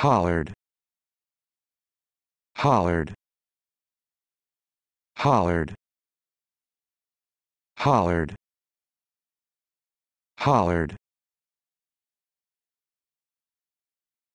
Hollard. Hollard. Hollard. Hollard. Hollard.